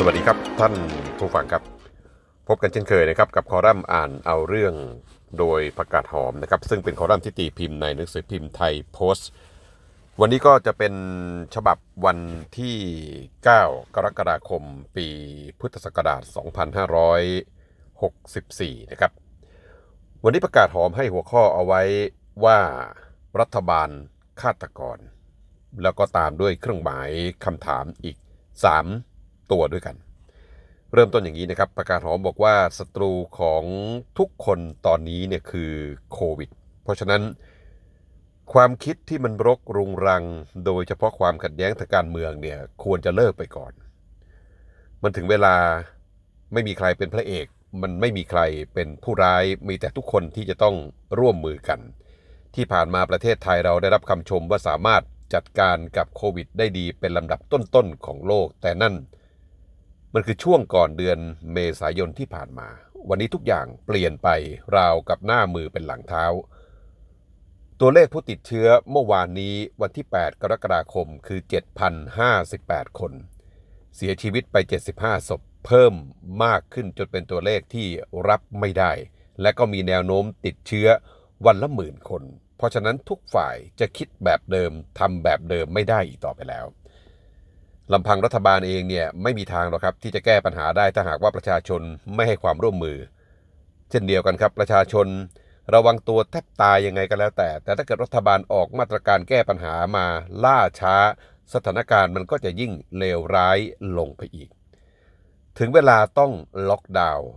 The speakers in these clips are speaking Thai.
สวัสดีครับท่านผู้ฟังครับพบกันเช่นเคยนะครับ กับคอลัมน์อ่านเอาเรื่องโดยประกาศหอมนะครับ ซึ่งเป็นคอลัมน์ที่ตีพิมพ์ในหนังสือพิมพ์ไทยโพสต์ วันนี้ก็จะเป็นฉบับวันที่ 9 กรกฎาคมปีพุทธศักราช2564 นะครับ วันนี้ประกาศหอมให้หัวข้อเอาไว้ว่ารัฐบาลฆาตกร แล้วก็ตามด้วยเครื่องหมายคำถามอีก 3ตัวด้วยกัน เริ่มต้นอย่างนี้นะครับ ประกาศหอมบอกว่าศัตรูของทุกคนตอนนี้เนี่ยคือโควิด เพราะฉะนั้น ความคิดที่มันรกรุงรัง โดยเฉพาะความขัดแย้งทางการเมืองเนี่ยควรจะเลิกไปก่อน มันถึงเวลาไม่มีใครเป็นพระเอก มันไม่มีใครเป็นผู้ร้าย มีแต่ทุกคนที่จะต้องร่วมมือกัน ที่ผ่านมาประเทศไทยเราได้รับคำชมว่าสามารถจัดการกับโควิด ได้ดีเป็นลำดับต้นๆของโลก แต่นั่นมันคือช่วงก่อนเดือนเมษายนที่ผ่านมา วันนี้ทุกอย่างเปลี่ยนไป ราวกับหน้ามือเป็นหลังเท้า ตัวเลขผู้ติดเชื้อเมื่อวานนี้วันที่ 8 กรกฎาคมคือ 7,058 คน เสียชีวิตไป 75 ศพเพิ่มมากขึ้นจนเป็นตัวเลขที่รับไม่ได้ และก็มีแนวโน้มติดเชื้อวันละหมื่นคน เพราะฉะนั้นทุกฝ่ายจะคิดแบบเดิมทำแบบเดิมไม่ได้อีกต่อไปแล้วลำพังรัฐบาลเองเนี่ยไม่มีทางหรอกครับที่จะแก้ปัญหาได้ถ้าหากว่าประชาชนไม่ให้ความร่วมมือ เช่นเดียวกันครับประชาชนระวังตัวแทบตายยังไงก็แล้วแต่ แต่ถ้าเกิดรัฐบาลออกมาตรการแก้ปัญหามาล่าช้า สถานการณ์มันก็จะยิ่งเลวร้ายลงไปอีก ถึงเวลาต้องล็อกดาวน์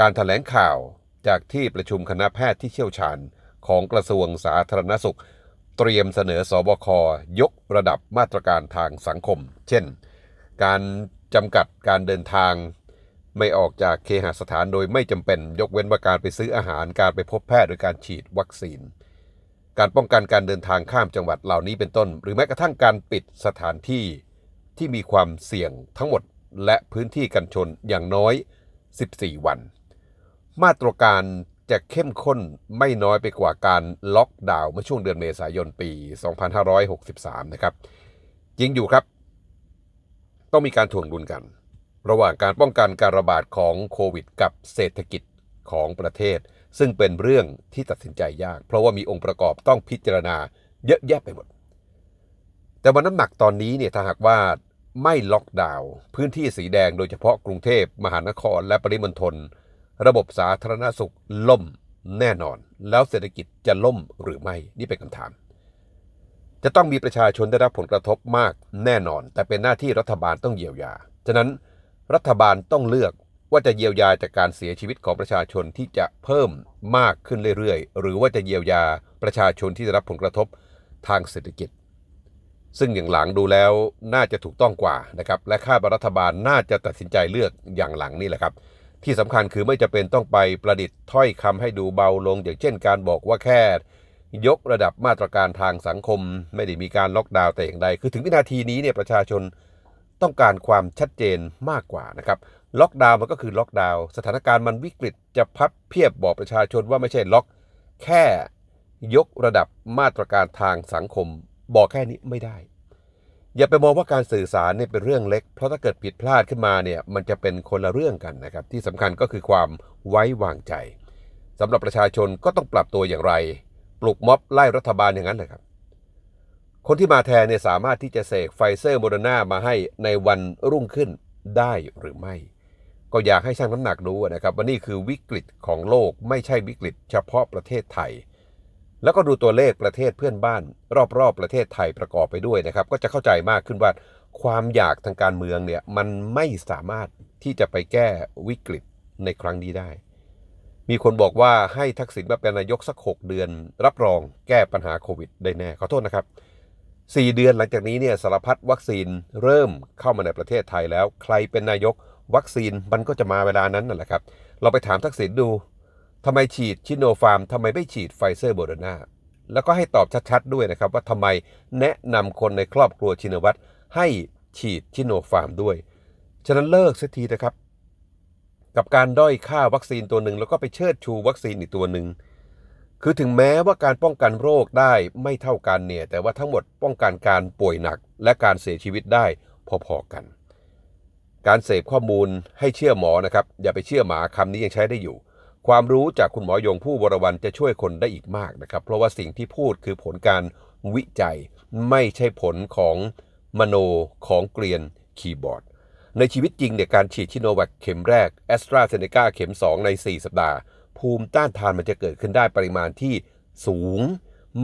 การถแถลงข่าวจากที่ประชุมคณะแพทย์ที่เชี่ยวชาญของกระทรวงสาธารณสุขเตรียมเสนอสอบคยกระดับมาตรการทางสังคม เช่นการจำกัดการเดินทางไม่ออกจากเคหสถานโดยไม่จำเป็นยกเว้นว่าการไปซื้ออาหาร การไปพบแพทย์โดยการฉีดวัคซีน การป้องกันการเดินทางข้ามจังหวัดเหล่านี้เป็นต้น หรือแม้กระทั่งการปิดสถานที่ที่มีความเสี่ยงทั้งหมดและพื้นที่กันชนอย่างน้อย 14 วัน มาตรการจะเข้มข้นไม่น้อยไปกว่าการล็อกดาวน์เมื่อช่วงเดือนเมษายนปี 2563 นะครับจริงอยู่ครับ ต้องมีการถ่วงดุลกัน ระหว่างการป้องกันการระบาดของโควิดกับเศรษฐกิจของประเทศ ซึ่งเป็นเรื่องที่ตัดสินใจยาก เพราะว่ามีองค์ประกอบต้องพิจารณาเยอะแยะไปหมด แต่ว่าน้ำหนักตอนนี้เนี่ยถ้าหากว่าไม่ล็อกดาวน์พื้นที่สีแดงโดยเฉพาะกรุงเทพมหานครและปริมณฑลระบบสาธารณสุขล่ม แน่นอนแล้วเศรษฐกิจจะล่มหรือไม่นี่เป็นคำถาม จะต้องมีประชาชนได้รับผลกระทบมากแน่นอน แต่เป็นหน้าที่รัฐบาลต้องเยียวยาฉะนั้นรัฐบาลต้องเลือกว่าจะเยียวยาจากการเสียชีวิตของประชาชนที่จะเพิ่มมากขึ้นเรื่อยๆ หรือว่าจะเยียวยาประชาชนที่ได้รับผลกระทบทางเศรษฐกิจ ซึ่งอย่างหลังดูแล้วน่าจะถูกต้องกว่านะครับและคาดว่ารัฐบาลน่าจะตัดสินใจเลือกอย่างหลังนี่แหละครับที่สำคัญคือไม่จะเป็นต้องไปประดิษฐ์ถ้อยคำให้ดูเบาลงอย่างเช่นการบอกว่าแค่ ยกระดับมาตรการทางสังคมไม่ได้มีการล็อกดาวน์แต่อย่างใด คือถึงวินาทีนี้เนี่ยประชาชนต้องการความชัดเจนมากกว่านะครับล็อกดาวน์มันก็คือล็อกดาวน์สถานการณ์มันวิกฤตจะพับเพียบบอกประชาชนว่าไม่ใช่ล็อกแค่ ยกระดับมาตรการทางสังคมบอกแค่นี้ไม่ได้อย่าไปมองว่าการสื่อสารเนี่ยเป็นเรื่องเล็กเพราะถ้าเกิดผิดพลาดขึ้นมาเนี่ยมันจะเป็นคนละเรื่องกันนะครับที่สำคัญก็คือความไว้วางใจ สำหรับประชาชนก็ต้องปรับตัวอย่างไร ปลุกม็อบไล่รัฐบาลอย่างนั้นเลยครับ คนที่มาแทนเนี่ยสามารถที่จะเสกไฟเซอร์โมเดอร์นามาให้ในวันรุ่งขึ้นได้หรือไม่ ก็อยากให้ช่างน้ำหนักดูนะครับว่านี่คือวิกฤตของโลกไม่ใช่วิกฤต เฉพาะประเทศไทยแล้วก็ดูตัวเลขประเทศเพื่อนบ้าน รอบๆ ประเทศไทยประกอบไปด้วยนะครับ ก็จะเข้าใจมากขึ้นว่าความอยากทางการเมืองเนี่ยมันไม่สามารถที่จะไปแก้วิกฤตในครั้งนี้ได้ มีคนบอกว่าให้ทักษิณมาเป็นนายกสัก 6 เดือนรับรองแก้ปัญหาโควิดได้แน่ ขอโทษนะครับ 4 เดือนหลังจากนี้เนี่ยสารพัดวัคซีนเริ่มเข้ามาในประเทศไทยแล้ว ใครเป็นนายกวัคซีนมันก็จะมาเวลานั้นนั่นแหละครับ เราไปถามทักษิณดูทำไมฉีดชิโนฟาร์มทำไมไม่ฉีดไฟเซอร์โบโดนาแล้วก็ให้ตอบชัด ๆ ด้วยนะครับว่าทำไมแนะนำคนในครอบครัวชินวัตรให้ฉีดชิโนฟาร์มด้วย ฉะนั้นเลิกสักทีนะครับ กับการด้อยค่าวัคซีนตัวหนึ่งแล้วก็ไปเชิดชูวัคซีนอีกตัวหนึ่งคือถึงแม้ว่าการป้องกันโรคได้ไม่เท่ากันเนี่ยแต่ว่าทั้งหมดป้องกันการป่วยหนักและการเสียชีวิตได้พอ ๆ กัน การเสพข้อมูลให้เชื่อหมอนะครับอย่าไปเชื่อหมาคำนี้ยังใช้ได้อยู่ความรู้จากคุณหมอยงผู้บรวันจะช่วยคนได้อีกมากนะครับ เพราะว่าสิ่งที่พูดคือผลการวิจัยไม่ใช่ผลของมโนของเกลียนคีย์บอร์ด ในชีวิตจริงเนี่ยการฉีดชิโนแวคเข็มแรกแอสตราเซเนกาเข็ม 2 ใน 4 สัปดาห์ ภูมิต้านทานมันจะเกิดขึ้นได้ปริมาณที่สูง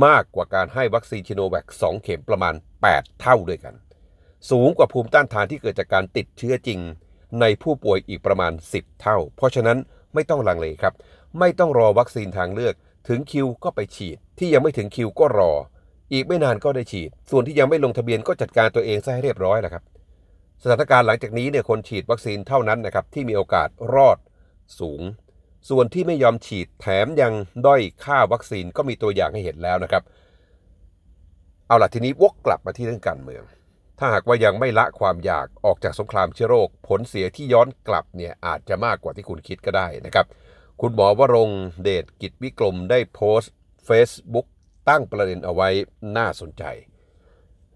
มากกว่าการให้วัคซีนชิโนแวค2เข็มประมาณ8 เท่าด้วยกัน สูงกว่าภูมิต้านทานที่เกิดจากการติดเชื้อจริง ในผู้ป่วยอีกประมาณ 10 เท่า เพราะฉะนั้นไม่ต้องลังเลครับ ไม่ต้องรอวัคซีนทางเลือก ถึงคิวก็ไปฉีด ที่ยังไม่ถึงคิวก็รอ อีกไม่นานก็ได้ฉีด ส่วนที่ยังไม่ลงทะเบียนก็จัดการตัวเองซะให้เรียบร้อยแหละครับ สถานการณ์หลังจากนี้เนี่ยคนฉีดวัคซีนเท่านั้นนะครับที่มีโอกาสรอดสูง ส่วนที่ไม่ยอมฉีดแถมยังด้อยค่าวัคซีนก็มีตัวอย่างให้เห็นแล้วนะครับ เอาล่ะทีนี้วกกลับมาที่เรื่องการเมืองถ้าหากว่ายังไม่ละความอยากออกจากสงครามเชื้อโรคผลเสียที่ย้อนกลับเนี่ยอาจจะมากกว่าที่คุณคิดก็ได้นะครับ คุณหมอวรงเดชกิจวิกรม ได้โพสต์ Facebook ตั้งประเด็นเอาไว้ น่าสนใจ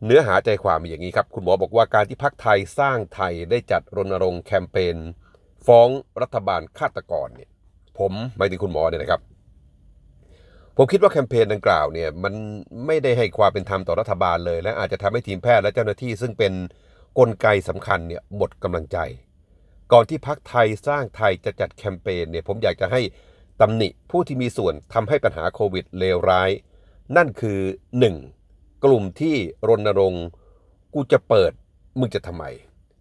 เนื้อหาใจความมอย่างนี้ครับ คุณหมอบอกว่าการที่พักไทยสร้างไทยได้จัดรณรงค์แคมเปญฟ้องรัฐบาลฆาตกรเนี่ยผม ไม่ถึงคุณหมอเนี่ยนะครับผมคิดว่าแคมเปญดังกล่าวเนี่ยมันไม่ได้ให้ความเป็นธรรมต่อรัฐบาลเลย และอาจจะทำให้ทีมแพทย์และเจ้าหน้าที่ซึ่งเป็นกลไกสำคัญเนี่ยหมดกำลังใจ ก่อนที่พักไทยสร้างไทยจะจัดแคมเปญเนี่ยผมอยากจะให้ตำหนิผู้ที่มีส่วนทำให้ปัญหาโควิดเลวร้าย นั่นคือ 1. กลุ่มที่รณรงค์กูจะเปิดมึงจะทำไม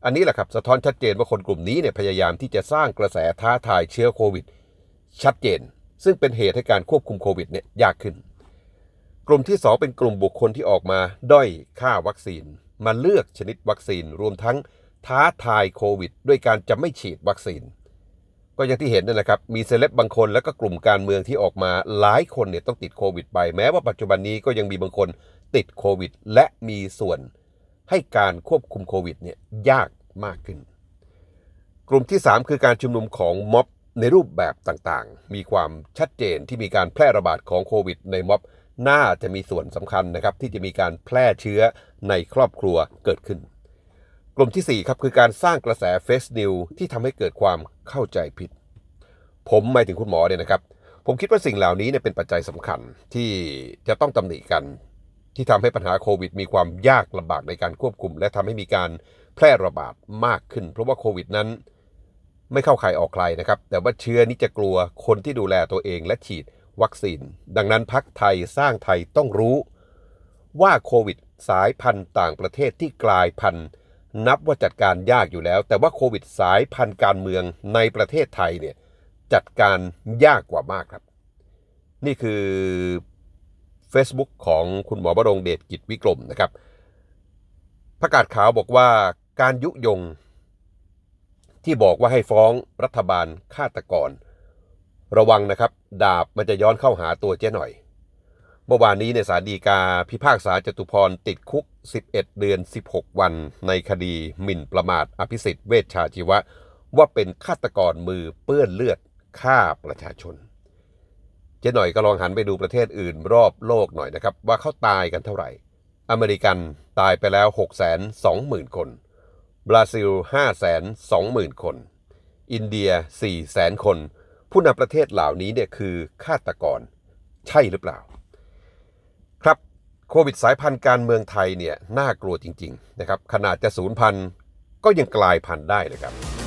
อันนี้แหละครับ สะท้อนชัดเจนว่าคนกลุ่มนี้เนี่ยพยายามที่จะสร้างกระแสท้าทายเชื้อโควิดชัดเจนซึ่งเป็นเหตุให้การควบคุมโควิดเนี่ยยากขึ้น กลุ่มที่ 2 เป็นกลุ่มบุคคลที่ออกมาด้อยค่าวัคซีนมาเลือกชนิดวัคซีนรวมทั้งท้าทายโควิดด้วยการจะไม่ฉีดวัคซีน ก็อย่างที่เห็นนั่นแหละครับมีเซเลบบางคนและก็กลุ่มการเมืองที่ออกมาหลายคนเนี่ยต้องติดโควิดไป แม้ว่าปัจจุบันนี้ก็ยังมีบางคนติดโควิด และมีส่วนให้การควบคุมโควิดเนี่ยยากมากขึ้น กลุ่มที่ 3 คือการชุมนุมของม็อบในรูปแบบต่างๆ มีความชัดเจนที่มีการแพร่ระบาดของโควิด ในม็อบน่าจะมีส่วนสำคัญนะครับ ที่จะมีการแพร่เชื้อในครอบครัวเกิดขึ้น กลุ่มที่ 4 ครับคือการสร้างกระแสเฟซนิวที่ทำให้เกิดความเข้าใจผิด ผมหมายถึงคุณหมอเนี่ยนะครับ ผมคิดว่าสิ่งเหล่านี้เนเป็นปัจจัยสำคัญที่จะต้องตำหนิกันที่ทำให้ปัญหาโควิดมีความยากลำบากในการควบคุม และทำให้มีการแพร่ระบาดมากขึ้น เพราะว่าโควิดนั้นไม่เข้าใครออกใครนะครับ แต่ว่าเชื้อนี้จะกลัวคนที่ดูแลตัวเอง และฉีดวัคซีนดังนั้นพักไทยสร้างไทยต้องรู้ ว่าโควิด สายพันธุ์ต่างประเทศที่กลายพันธุ์ นับว่าจัดการยากอยู่แล้ว แต่ว่าโควิด สายพันธุ์การเมืองในประเทศไทยเนี่ยจัดการยากกว่ามากครับ นี่คือ Facebook ของคุณหมอบรงเดชกิจวิกรมนะครับ ประกาศข่าวบอกว่าการยุยงที่บอกว่าให้ฟ้องรัฐบาลฆาตกรระวังนะครับดาบมันจะย้อนเข้าหาตัวเจ๊หน่อยเมื่อวานนี้ในศาลฎีกาพิพากษาจตุพรติดคุก 11 เดือน 16 วันในคดีหมิ่นประมาทอภิสิทธิ์เวชชาชีวะ ว่าเป็นฆาตกรมือเปื้อนเลือดฆ่าประชาชน เจ๊หน่อยก็ลองหันไปดูประเทศอื่นรอบโลกหน่อยนะครับ ว่าเขาตายกันเท่าไหร่ อเมริกันตายไปแล้ว 6 2 0 0 0 0 คนบราซิล520,000 คน อินเดีย 400,000คน ผู้นำประเทศเหล่านี้เนี่ยคือฆาตกร ใช่หรือเปล่า ครับ โควิดสายพันธุ์การเมืองไทยเนี่ยน่ากลัวจริงๆนะครับ ขนาดจะศูนย์พัน ก็ยังกลายพันธุ์ได้เลยครับ